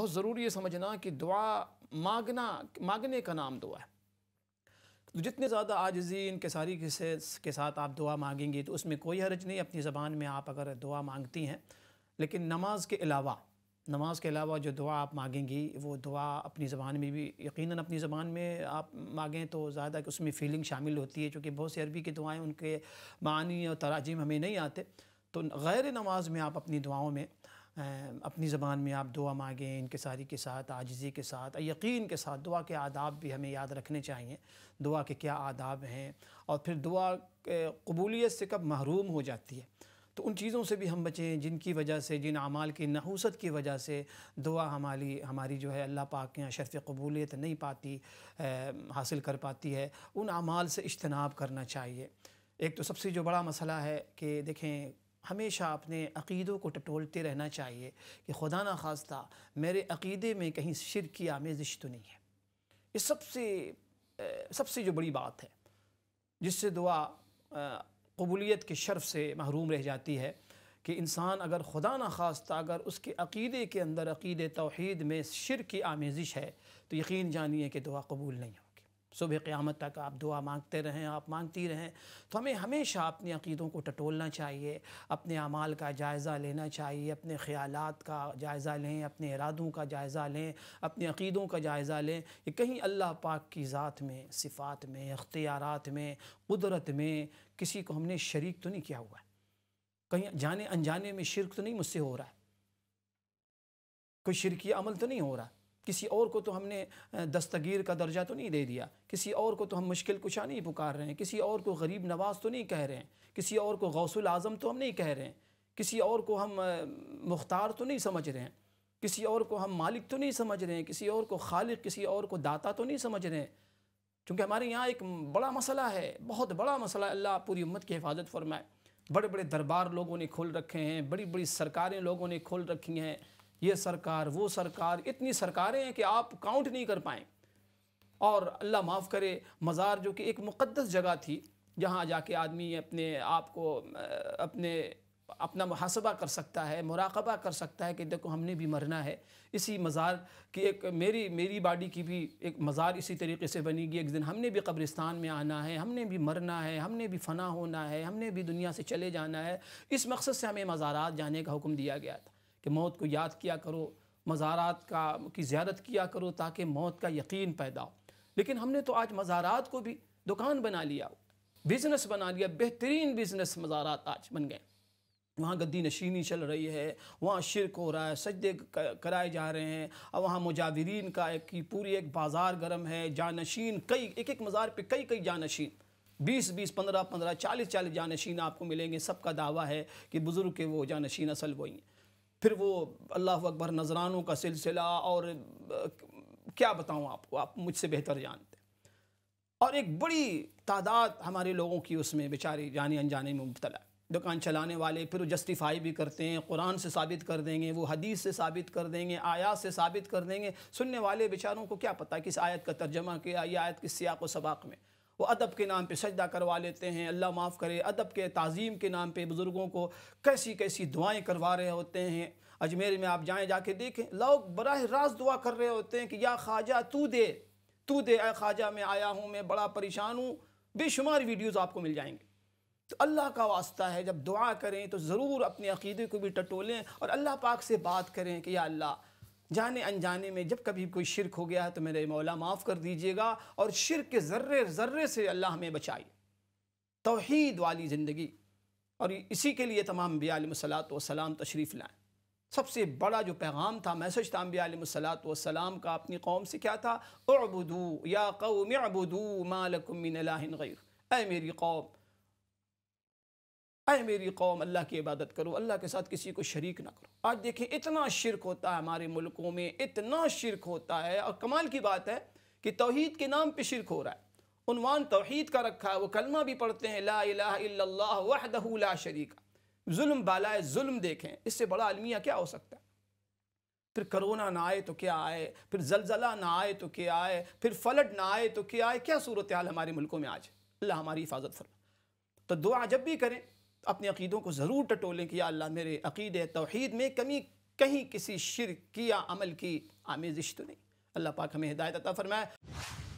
बहुत ज़रूरी है समझना कि दुआ मांगना मांगने का नाम दुआ है तो जितने ज़्यादा आजजी इनकसारी के, के साथ आप दुआ मांगेंगी तो उसमें कोई हर्ज नहीं अपनी ज़बान में आप अगर दुआ मांगती हैं लेकिन नमाज के अलावा नमाज के अलावा जो दुआ आप मांगेंगी वो दुआ अपनी ज़बान में भी यकीनन अपनी ज़बान में आप मांगें तो ज़्यादा उसमें फ़ीलिंग शामिल होती है क्योंकि बहुत सी अरबी की दुआएं उनके मानी और तराजीम हमें नहीं आते तो गैर नमाज में आप अपनी दुआओं में अपनी ज़बान में आप दुआ मांगें इनकसारी के साथ आजिज़ी के साथ यकीन के साथ दुआ के आदाब भी हमें याद रखने चाहिए दुआ के क्या आदाब हैं और फिर दुआ कबूलीत से कब महरूम हो जाती है तो उन चीज़ों से भी हम बचें जिनकी वजह से जिन अमाल की नहूसत की वजह से दुआ हमारी हमारी जो है अल्लाह पाक के शरफ़ कबूलीत नहीं पाती हासिल कर पाती है उन अमाल से इजतनाब करना चाहिए एक तो सबसे जो बड़ा मसला है कि देखें हमेशा अपने अक़ीदों को टटोलते रहना चाहिए कि खुदा ना खास्ता मेरे अक़ीदे में कहीं शिर की आमेजिश तो नहीं है ये सबसे सबसे जो बड़ी बात है जिससे दुआ कबूलीत के शर्फ से महरूम रह जाती है कि इंसान अगर खुदा ना खास्ता अगर उसके अक़ीदे के अंदर अक़ीद तोहद में शिर की आमेजिश है तो यकीन जानिए कि दुआ कबूल नहीं हो सुबह क़्यामत तक आप दुआ मांगते रहें आप मांगती रहें तो हमें हमेशा अपने अक़ीदों को टटोलना चाहिए अपने अमाल का जायज़ा लेना चाहिए अपने ख़्याल का जायज़ा लें अपने इरादों का जायज़ा लें अपने अक़ीदों का जायज़ा लें कि कहीं अल्लाह पाक की ज़ात में सिफ़ात में अख्तियारत में कुदरत में किसी को हमने शरीक तो नहीं किया हुआ है कहीं जाने अनजाने में शिरक तो नहीं मुझसे हो रहा है कोई शिरकी अमल तो नहीं हो रहा किसी और को तो हमने दस्तगीर का दर्जा तो नहीं दे दिया किसी और को तो हम मुश्किल कुशा नहीं पुकार रहे हैं किसी और को गरीब नवाज तो नहीं कह रहे हैं किसी और को गौसल आज़म तो हम नहीं कह रहे हैं किसी और को हम मुख्तार तो नहीं समझ रहे हैं किसी और को हम मालिक तो नहीं समझ रहे हैं किसी और को खालिक किसी और को दाता तो नहीं समझ रहे हैं चूँकि हमारे यहाँ एक बड़ा मसला है बहुत बड़ा मसला अल्लाह पूरी उम्मत की हिफाजत फरमाए बड़े बड़े दरबार लोगों ने खोल रखे हैं बड़ी बड़ी सरकारें लोगों ने खोल रखी हैं ये सरकार वो सरकार इतनी सरकारें हैं कि आप काउंट नहीं कर पाएँ और अल्लाह माफ़ करे मज़ार जो कि एक मुक़दस जगह थी जहाँ जाके आदमी अपने आप को अपने अपना मुहासबा कर सकता है मुराकबा कर सकता है कि देखो हमने भी मरना है इसी मज़ार की एक मेरी मेरी बाडी की भी एक मज़ार इसी तरीके से बनेगी एक दिन हमने भी कब्रिस्तान में आना है हमने भी मरना है हमने भी फ़ना होना है हमने भी दुनिया से चले जाना है इस मकसद से हमें मज़ारात जाने का हुक्म दिया गया था कि मौत को याद किया करो मज़ारात का की ज्यारत किया करो ताकि मौत का यकीन पैदा हो लेकिन हमने तो आज मज़ारात को भी दुकान बना लिया बिज़नेस बना लिया बेहतरीन बिज़नेस मज़ारात आज बन गए वहाँ गद्दी नशीनी चल रही है वहाँ शिरक हो रहा है सजदे कराए जा रहे हैं और वहाँ मुजावरीन का एक की पूरी एक बाज़ार गर्म है जानशीन कई एक एक मज़ार पे कई कई जानशीन बीस बीस पंद्रह पंद्रह चालीस चालीस जानशीन आपको मिलेंगे सबका दावा है कि बुज़ुर्ग के वो जानशीन असल वही हैं फिर वो अल्लाह अकबर नजरानों का सिलसिला और क्या बताऊँ आपको आप मुझसे बेहतर जानते और एक बड़ी तादाद हमारे लोगों की उसमें बेचारी जाने अनजाने में मुबतला दुकान चलाने वाले फिर जस्टिफाई भी करते हैं कुरान से साबित कर देंगे वो हदीस से साबित कर देंगे आयात से साबित कर देंगे सुनने वाले बेचारों को क्या पता किस आयत का तर्जमा किया या आयत किस सियाक व सबाक में वो अदब के नाम पे सजदा करवा लेते हैं अल्लाह माफ़ करे अदब के तज़ीम के नाम पे बुज़ुर्गों को कैसी कैसी दुआएं करवा रहे होते हैं अजमेर में आप जाएँ जाके देखें लोग बरह रास्त दुआ कर रहे होते हैं कि या ख्वाजा तू दे तू दे ए ख्वाजा मैं आया हूँ मैं बड़ा परेशान हूँ बेशुमार वीडियोज़ आपको मिल जाएंगे तो अल्लाह का वास्ता है जब दुआ करें तो ज़रूर अपने अकीदे को भी टटोलें और अल्लाह पाक से बात करें कि या अल्लाह जाने अनजाने में जब कभी कोई शिरक हो गया है तो मेरे मौला माफ़ कर दीजिएगा और शिरक के ज़र्रे ज़र्रे से अल्लाह हमें बचाई तोहद वाली ज़िंदगी और इसी के लिए तमाम बियालमसलात वसलाम तशरीफ़ लाएँ सबसे बड़ा जो पैगाम था मैसेज था अम्बियालमसलात वसलाम का अपनी कौम से क्या था अबुदू या कौम अबुदू मालकुमिन गैर मेरी कौम आए मेरी कौम अल्लाह की इबादत करो अल्लाह के साथ किसी को शरीक ना करो आज देखिए इतना शिरक होता है हमारे मुल्कों में इतना शिरक होता है और कमाल की बात है कि तोहद के नाम पर शिरक हो रहा है उनवान तोहद का रखा है वो कलमा भी पढ़ते हैं ला इला वहदहूला शरीक जुल्म बालाए जुल्म देखें इससे बड़ा आलमिया क्या हो सकता है फिर करोना ना आए तो क्या आए फिर जलजला ना आए तो क्या आए फिर फलट ना आए तो क्या आए क्या सूरत हाल हमारे मुल्कों में आज अल्लाह हमारी हिफाजत फरमा तो दुआ जब भी करें अपने अकीदों को ज़रूर टटोलें कि अल्लाह मेरे अकीद तोहद में कमी कहीं किसी शिर किया या अमल की आमेजिश तो नहीं अल्लाह पाक हमें हिदायत अता फरमाए